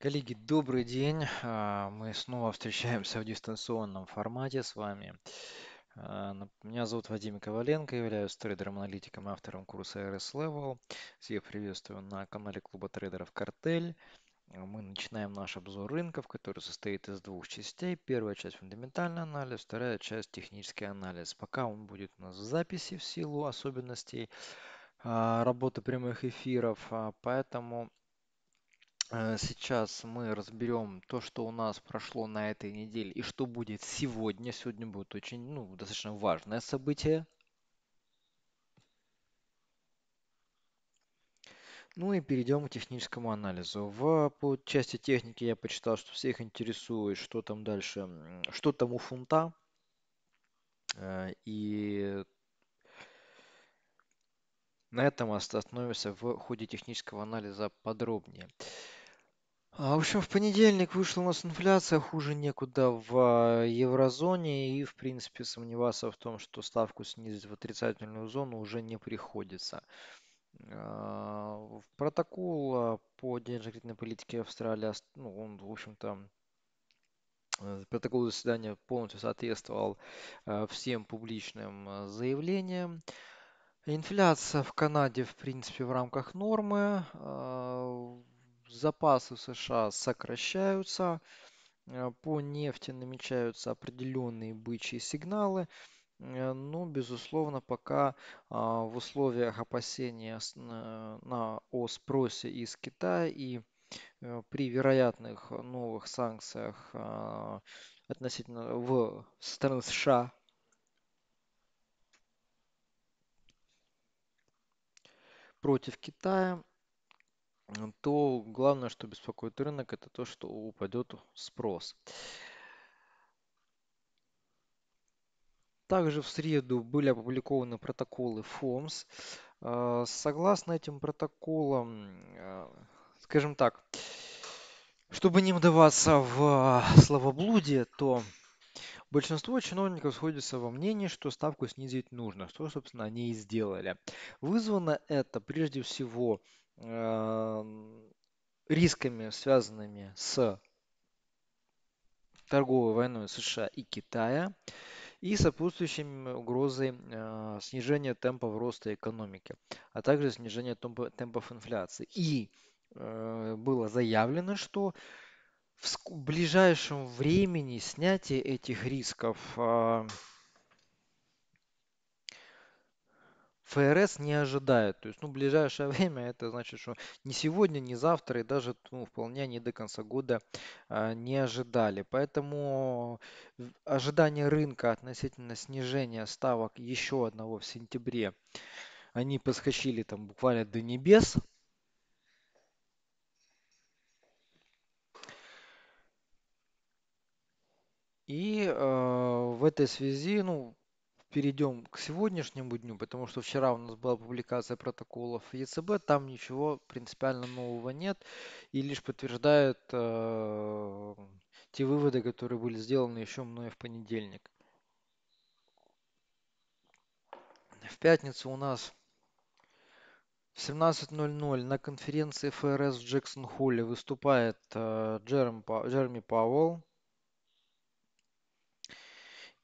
Коллеги, добрый день. А, мы снова встречаемся в дистанционном формате с вами. А, меня зовут Вадим Коваленко, являюсь трейдером-аналитиком и автором курса RS Level. Всех приветствую на канале клуба трейдеров «Картель». А, мы начинаем наш обзор рынков, который состоит из двух частей. Первая часть – фундаментальный анализ, вторая часть – технический анализ. Пока он будет у нас в записи в силу особенностей работы прямых эфиров, поэтому Э, сейчас мы разберем то, что у нас прошло на этой неделе и что будет сегодня. Сегодня будет очень, ну, достаточно важное событие. Ну и перейдем к техническому анализу. В по части техники я почитал, что всех интересует, что там дальше, что там у фунта. Э, и на этом остановимся в ходе технического анализа подробнее. А, в общем, в понедельник вышла у нас инфляция хуже некуда в а, еврозоне, и, в принципе, сомневаться в том, что ставку снизить в отрицательную зону уже не приходится. А, в Протокол по денежно-кредитной политике Австралии, ну, он, в общем-то, э, протокол заседания полностью соответствовал всем публичным заявлениям. Инфляция в Канаде, в принципе, в рамках нормы запасы в США сокращаются, э, по нефти намечаются определенные бычьи сигналы, э, но, ну, безусловно, пока а, в условиях опасения э, на, о спросе из Китая и при вероятных новых санкциях а, относительно в страны США против Китая то главное, что беспокоит рынок, это то, что упадет спрос. Также в среду были опубликованы протоколы ФОМС. Э, согласно этим протоколам, э, скажем так, чтобы не вдаваться в э, словоблудие, то Большинство чиновников сходится во мнении, что ставку снизить нужно, что, собственно, они и сделали. Вызвано это прежде всего Эм, рисками, связанными с торговой войной США и Китая и сопутствующими угрозой э, снижения темпов роста экономики, а также снижения темпа, темпов инфляции. И э, было заявлено, что в ближайшем времени снятие этих рисков а, ФРС не ожидает. То есть, ну, в ближайшее время это значит, что ни сегодня, ни завтра, и даже ну, вполне не до конца года э, не ожидали. Поэтому ожидания рынка относительно снижения ставок еще одного в сентябре, они подскочили там буквально до небес. И э, в этой связи, ну, перейдем к сегодняшнему дню, потому что вчера у нас была публикация протоколов ЕЦБ, там ничего принципиально нового нет и лишь подтверждает э, те выводы, которые были сделаны еще мной в понедельник. В пятницу у нас в 17.00 на конференции ФРС в Джексон-Холле выступает э, Джерем, Джереми Пауэлл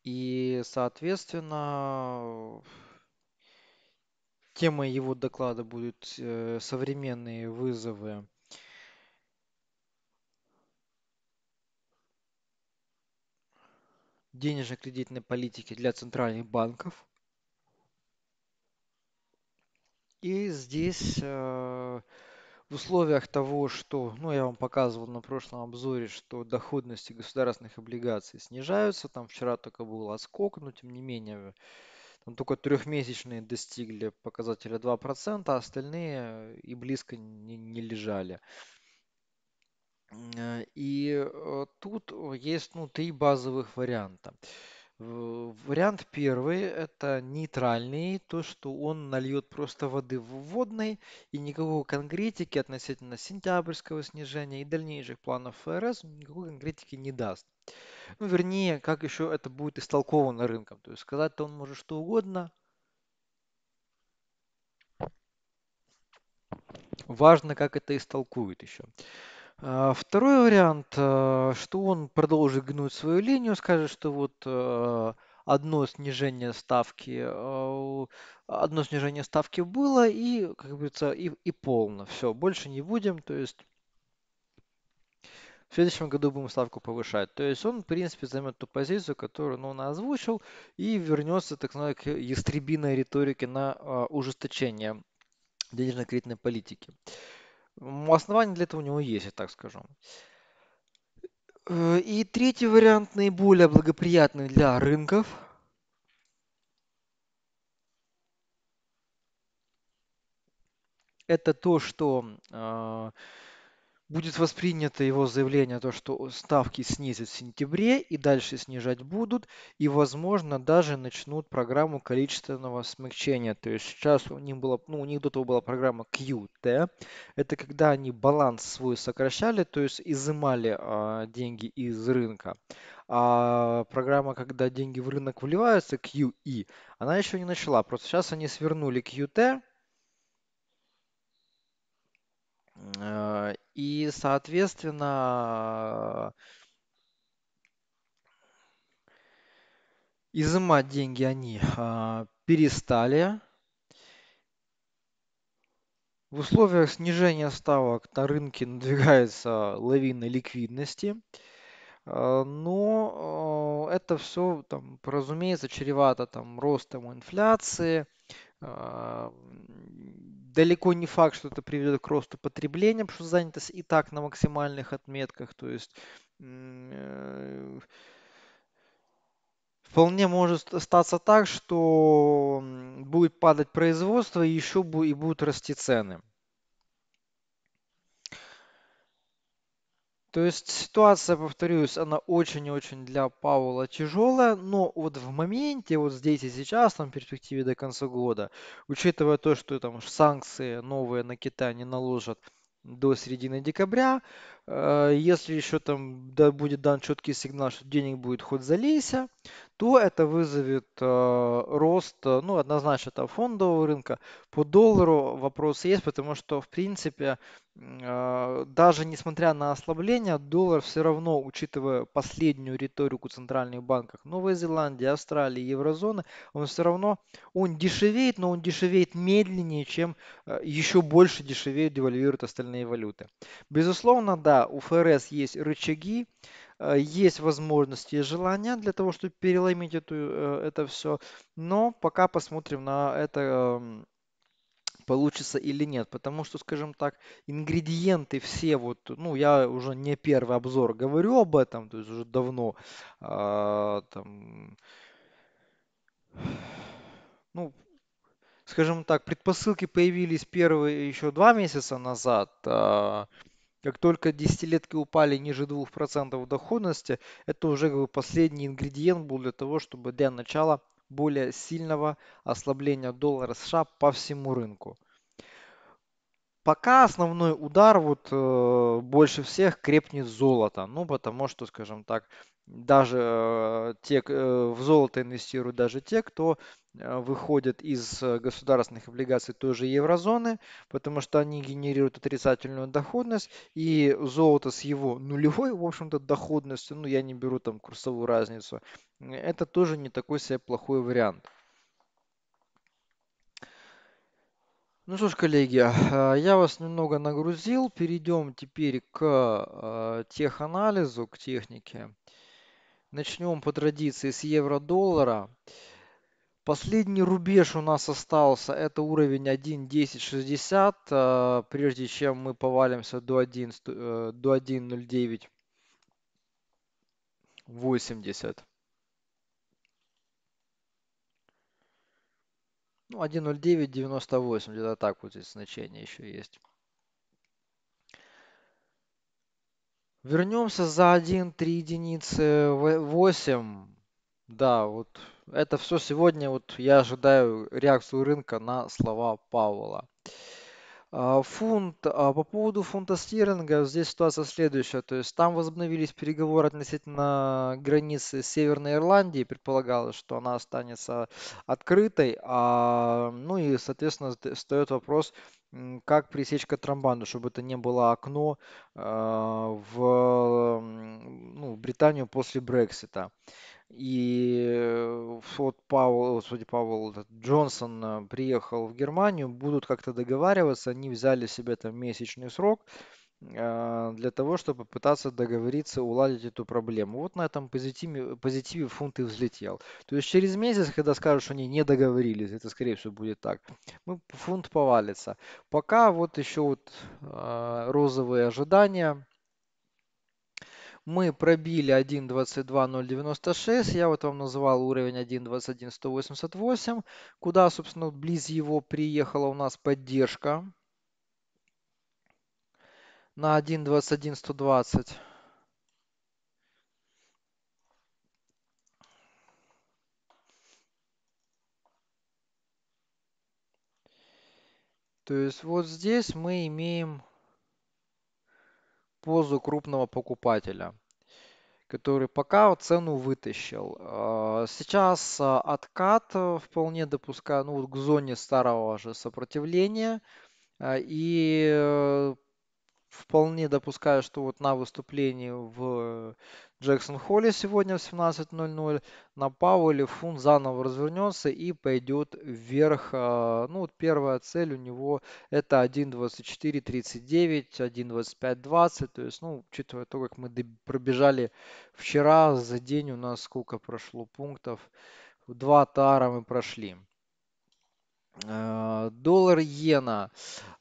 и, соответственно, тема его доклада будут э, современные вызовы денежно-кредитной политики для центральных банков. И здесь э, в условиях того, что, ну, я вам показывал на прошлом обзоре, что доходности государственных облигаций снижаются, там вчера только был отскок, но тем не менее, там только трехмесячные достигли показателя 2%, а остальные и близко не, не лежали. Э, и э, тут есть ну, три базовых варианта. Э, вариант первый – это нейтральный, то, что он нальет просто воды в водный и никакой конкретики относительно сентябрьского снижения и дальнейших планов ФРС никакой конкретики не даст. Ну, вернее, как еще это будет истолковано рынком. То есть сказать-то он может что угодно. Важно, как это истолкует еще. А второй вариант, э, что он продолжит гнуть свою линию, скажет, что вот э, одно снижение ставки, э, одно снижение ставки было и, как говорится, и, и полно. Все, больше не будем. То есть в следующем году будем ставку повышать. То есть он, в принципе, займет ту позицию, которую ну, он озвучил, и вернется, так сказать, к ястребиной риторике на ужесточение денежно-кредитной политики. М, Основания для этого у него есть, я так скажу. Э, и третий вариант наиболее благоприятный для рынков. Это то, что э, будет воспринято его заявление, о том, что ставки снизят в сентябре и дальше снижать будут, и, возможно, даже начнут программу количественного смягчения. То есть сейчас у них, было, ну, у них до того была программа QT, это когда они баланс свой сокращали, то есть изымали а, деньги из рынка. А программа, когда деньги в рынок вливаются, QE, она еще не начала, просто сейчас они свернули QT, Э, и, соответственно, изымать деньги они а, перестали. В условиях снижения ставок на рынке надвигается лавина ликвидности. Э, но э, это все, там, разумеется, чревато там, ростом инфляции, далеко не факт, что это приведет к росту потребления, потому что занятость и так на максимальных отметках. То есть э, вполне может остаться так, что будет падать производство и еще и будут расти цены. То есть ситуация, повторюсь, она очень и очень для Паула тяжелая, но вот в моменте, вот здесь и сейчас, там, в перспективе до конца года, учитывая то, что там санкции новые на Китай не наложат до середины декабря, э, если еще там да, будет дан четкий сигнал, что денег будет хоть залейся, то это вызовет э, рост, э, ну, однозначно, там, фондового рынка. По доллару вопрос есть, потому что, в принципе, э, даже несмотря на ослабление, доллар все равно, учитывая последнюю риторику центральных банков Новой Зеландии, Австралии, Еврозоны, он все равно, он дешевеет, но он дешевеет медленнее, чем э, еще больше дешевеют, девальвируют остальные валюты. Безусловно, да, у ФРС есть рычаги, Э, есть возможности и желания для того, чтобы переломить эту, э, это все. Но пока посмотрим на это эм, получится или нет. Потому что, скажем так, ингредиенты все вот, ну, я уже не первый обзор говорю об этом, то есть уже давно э, там, ну, скажем так, предпосылки появились первые еще два месяца назад. Э, как только десятилетки упали ниже 2% доходности, это уже как бы последний ингредиент был для того, чтобы для начала более сильного ослабления доллара США по всему рынку. Пока основной удар вот э, больше всех крепнет золото, ну потому что, скажем так, даже э, те э, в золото инвестируют даже те, кто Э, выходят из э, государственных облигаций той же еврозоны, потому что они генерируют отрицательную доходность, и золото с его нулевой, в общем-то, доходностью, ну я не беру там курсовую разницу, это тоже не такой себе плохой вариант. Ну что ж, коллеги, а, я вас немного нагрузил. Перейдем теперь к а, теханализу, к технике. Начнем по традиции с евро-доллара. доллара Последний рубеж у нас остался, это уровень 1.10.60, э, прежде чем мы повалимся до 1, э, до 1.09.80. Ну, 1.09.98, где-то так вот здесь значение еще есть. Вернемся за 1.3 единицы 8. Да, вот это все сегодня. Вот я ожидаю реакцию рынка на слова Павла. А, фунт. А, по поводу фунта стерлинга, здесь ситуация следующая. То есть там возобновились переговоры относительно границы Северной Ирландии. Предполагалось, что она останется открытой. А, ну и, соответственно, встает вопрос, как пресечь контрабанду, чтобы это не было окно а, в ну, Британию после Брексита. И э, вот Павел, судя Павел, Джонсон э, приехал в Германию, будут как-то договариваться, они взяли себе там месячный срок э, для того, чтобы попытаться договориться, уладить эту проблему. Вот на этом позитиве, позитиве фунт и взлетел. То есть через месяц, когда скажут, что они не договорились, это скорее всего будет так, мы фунт повалится. Пока вот еще вот розовые ожидания, мы пробили 1.22.096. Я вот вам называл уровень 1.21.188, куда, собственно, близ его приехала у нас поддержка на 1.21.120. То есть вот здесь мы имеем позу крупного покупателя, который пока цену вытащил. А, сейчас а, откат э, вполне допускаю ну, вот к зоне старого же сопротивления. А, и э, вполне допускаю, что вот на выступлении в Джексон Холли сегодня в 17.00 на Пауэлле фунт заново развернется и пойдет вверх. А, ну, вот первая цель у него это 1.24.39, 1.25.20. То есть, ну, учитывая то, как мы пробежали вчера, за день у нас сколько прошло пунктов. Два тара мы прошли. Э, доллар иена.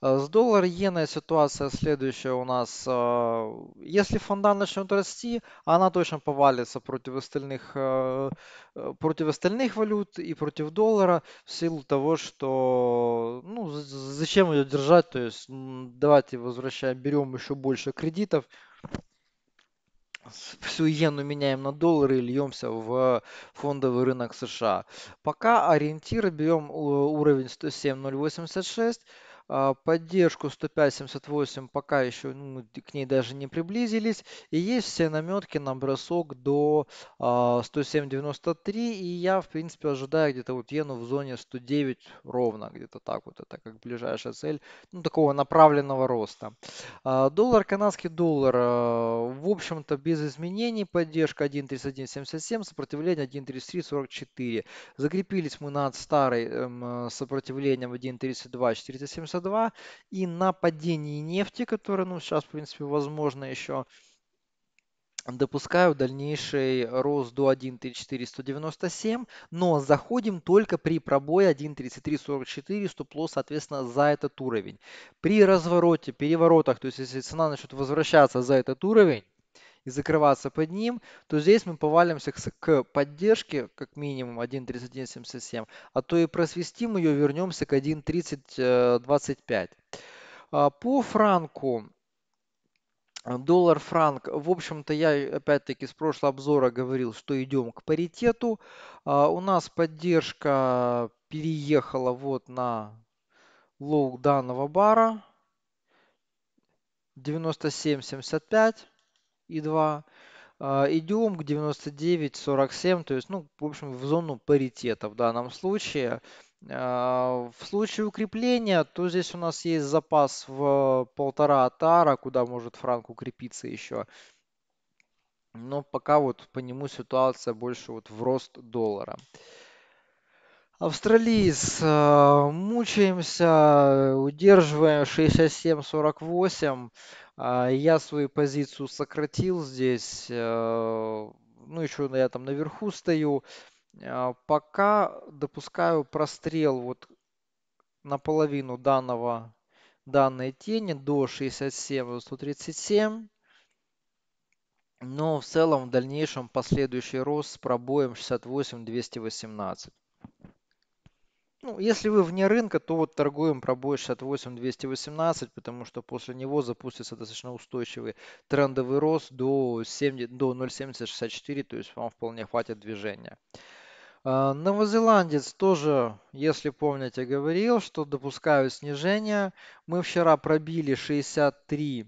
Э, с доллар иеной ситуация следующая у нас. Э, если фонда начнет расти, она точно повалится против остальных, против остальных валют и против доллара в силу того, что ну, зачем ее держать, то есть давайте возвращаем, берем еще больше кредитов, всю иену меняем на доллары и льемся в э, фондовый рынок США. Пока ориентиры берем э, уровень 107.086, а, поддержку 105.78 пока еще ну, к ней даже не приблизились. И есть все наметки на бросок до 107.93. А, И я, в принципе, ожидаю где-то вот иену в зоне 109 ровно. Где-то так вот. Это как ближайшая цель. Ну, такого направленного роста. А, доллар, канадский доллар. В общем-то, без изменений. Поддержка 1.31.77. Сопротивление 1.33.44. Закрепились мы над старой эм, сопротивлением 13247 92 и на падении нефти, которое ну, сейчас, в принципе, возможно еще допускаю дальнейший рост до 1.3497, но заходим только при пробое 1.3344, стоп-лосс, соответственно, за этот уровень. При развороте, переворотах, то есть если цена начнет возвращаться за этот уровень, и закрываться под ним, то здесь мы повалимся к, поддержке как минимум 1.3177, а то и просвистим ее, вернемся к 1.3025. Э, а, по франку Доллар-франк. В общем-то, я опять-таки с прошлого обзора говорил, что идем к паритету. А, у нас поддержка переехала вот на лоу данного бара. 97.75 и 2. А, Идем к 99-47, то есть, ну, в общем, в зону паритета в данном случае. А, в случае укрепления, то здесь у нас есть запас в полтора тара, куда может франк укрепиться еще. Но пока вот по нему ситуация больше вот в рост доллара. Австралиец, а, мучаемся, удерживаем 67-48. А, я свою позицию сократил здесь. Э, ну, еще я там наверху стою. А, пока допускаю прострел вот наполовину данного, данной тени до 67, 137. Но в целом в дальнейшем последующий рост с пробоем 68, 218. Ну, если вы вне рынка, то вот торгуем пробой 68 218, потому что после него запустится достаточно устойчивый трендовый рост до, 70, до 0.7064, то есть вам вполне хватит движения. А, новозеландец тоже, если помните, говорил, что допускаю снижение. Мы вчера пробили 63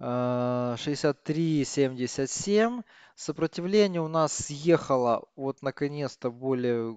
63.77. А, Сопротивление у нас съехало вот наконец-то более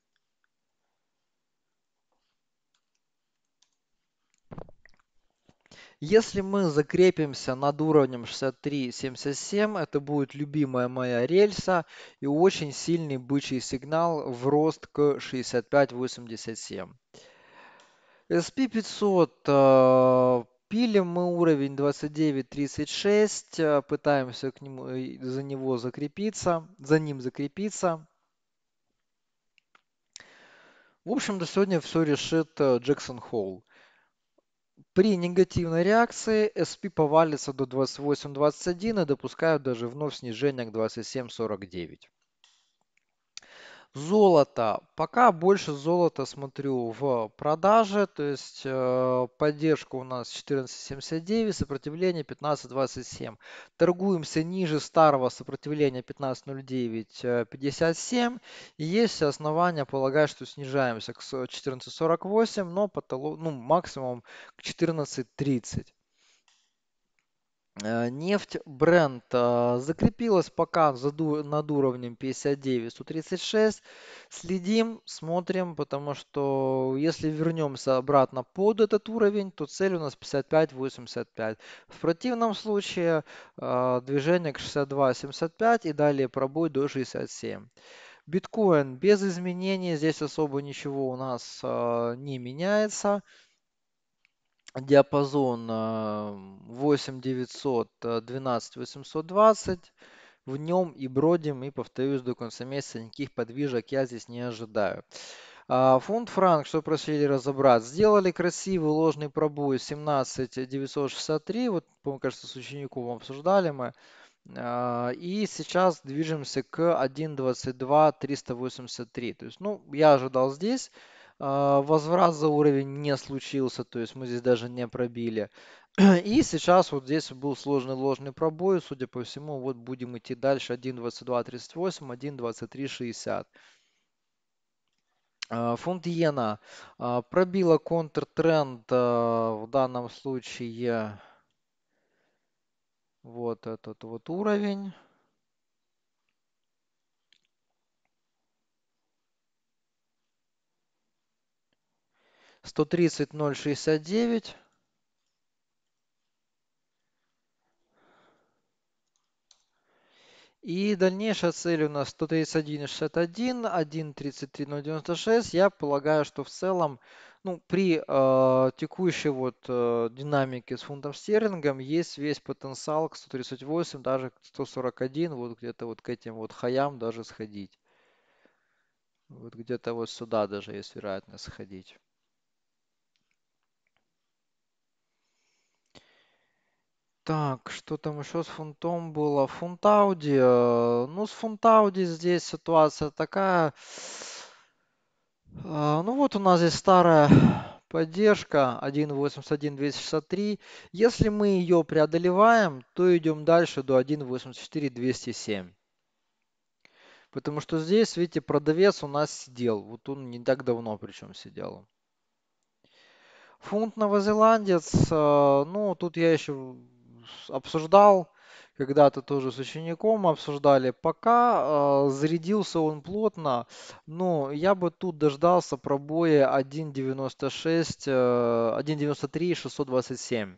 Если мы закрепимся над уровнем 63.77, это будет любимая моя рельса и очень сильный бычий сигнал в рост к 65.87. SP500 э, пилим мы уровень 29.36, э, пытаемся к нему, э, за него закрепиться, за ним закрепиться. В общем-то, сегодня все решит Джексон Холл. При негативной реакции SP повалится до 28.21 и допускают даже вновь снижение к 27.49. Золото. Пока больше золота смотрю в продаже, то есть э, поддержка у нас 14.79, сопротивление 15.27. Торгуемся ниже старого сопротивления 15.09.57 э, и есть основания полагать, что снижаемся к 14.48, но потолок, ну, максимум к 14.30. Э, нефть бренд э, закрепилась пока над уровнем 59-136. Следим, смотрим, потому что если вернемся обратно под этот уровень, то цель у нас 55-85. В противном случае э, движение к 62-75 и далее пробой до 67. Биткоин без изменений, здесь особо ничего у нас не меняется диапазон 8 900 12 820 в нем и бродим, и повторюсь, до конца месяца никаких подвижек я здесь не ожидаю. А, фунт франк, что просили разобрать, сделали красивый ложный пробой 17 963, вот, по-моему, кажется, с учеником обсуждали мы, а, и сейчас движемся к 1.22 383. То есть, ну, я ожидал здесь а, возврат за уровень не случился, то есть мы здесь даже не пробили. И сейчас вот здесь был сложный ложный пробой, судя по всему, вот будем идти дальше 1.22.38, 1.23.60. А, фунт иена а, пробила контртренд в данном случае вот этот вот уровень. 130 И дальнейшая цель у нас 131.61, 1.33.096. Я полагаю, что в целом ну, при э, текущей вот, э, динамике с фунтом стерлингом есть весь потенциал к 138, даже к 141, вот где-то вот к этим вот хаям даже сходить. Вот где-то вот сюда даже есть вероятность сходить. Так, что там еще с фунтом было? Фунт Ауди. Э, ну, с фунт Ауди здесь ситуация такая. Э, ну вот у нас здесь старая поддержка 1.81.263. Если мы ее преодолеваем, то идем дальше до 1.84.207. Потому что здесь, видите, продавец у нас сидел. Вот он не так давно причем сидел. Фунт новозеландец, э, ну тут я еще обсуждал когда-то тоже с учеником обсуждали. Пока э, зарядился он плотно, но я бы тут дождался пробоя 1.96, э, 1.93 627.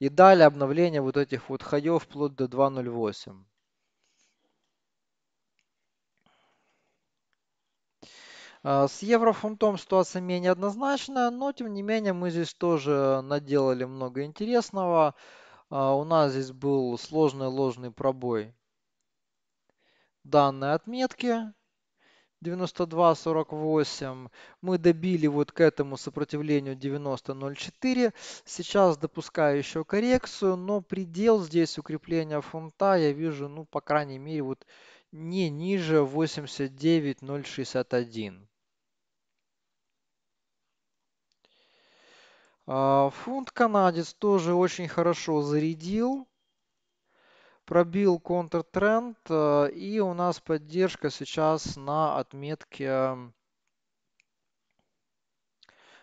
И далее обновление вот этих вот ходов вплоть до 2.08. А, с еврофунтом ситуация менее однозначная, но тем не менее мы здесь тоже наделали много интересного. А у нас здесь был сложный ложный пробой данной отметки 92.48. Мы добили вот к этому сопротивлению 90.04. Сейчас допускаю еще коррекцию, но предел здесь укрепления фунта я вижу, ну, по крайней мере, вот не ниже 89.061. А, фунт канадец тоже очень хорошо зарядил. Пробил контртренд. Э, и у нас поддержка сейчас на отметке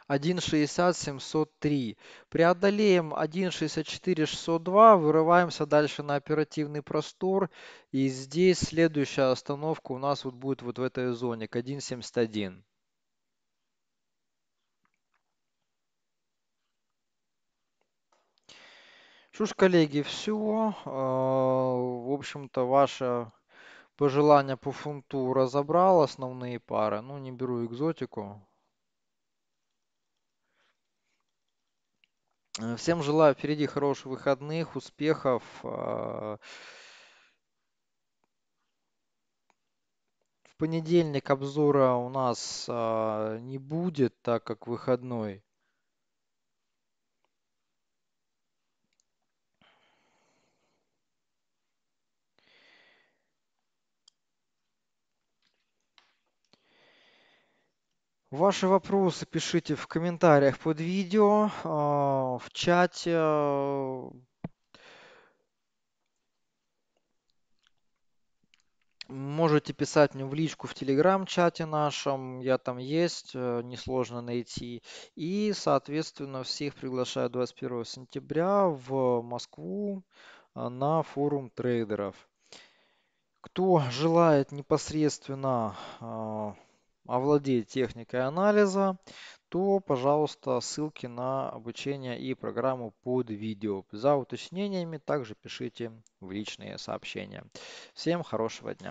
1.60703. Преодолеем 1.64602, вырываемся дальше на оперативный простор. И здесь следующая остановка у нас вот будет вот в этой зоне к 1.71. Что ж, коллеги, все. Э, в общем-то, ваше пожелание по фунту разобрал основные пары. Ну, не беру экзотику. Всем желаю впереди хороших выходных, успехов. Э, в понедельник обзора у нас э, не будет, так как выходной. Ваши вопросы пишите в комментариях под видео, а, в чате. Можете писать мне в личку в телеграм-чате нашем, я там есть, э, несложно найти. И, соответственно, всех приглашаю 21 сентября в Москву э, на форум трейдеров. Кто желает непосредственно а, овладеет техникой анализа, то, пожалуйста, ссылки на обучение и программу под видео. За уточнениями также пишите в личные сообщения. Всем хорошего дня!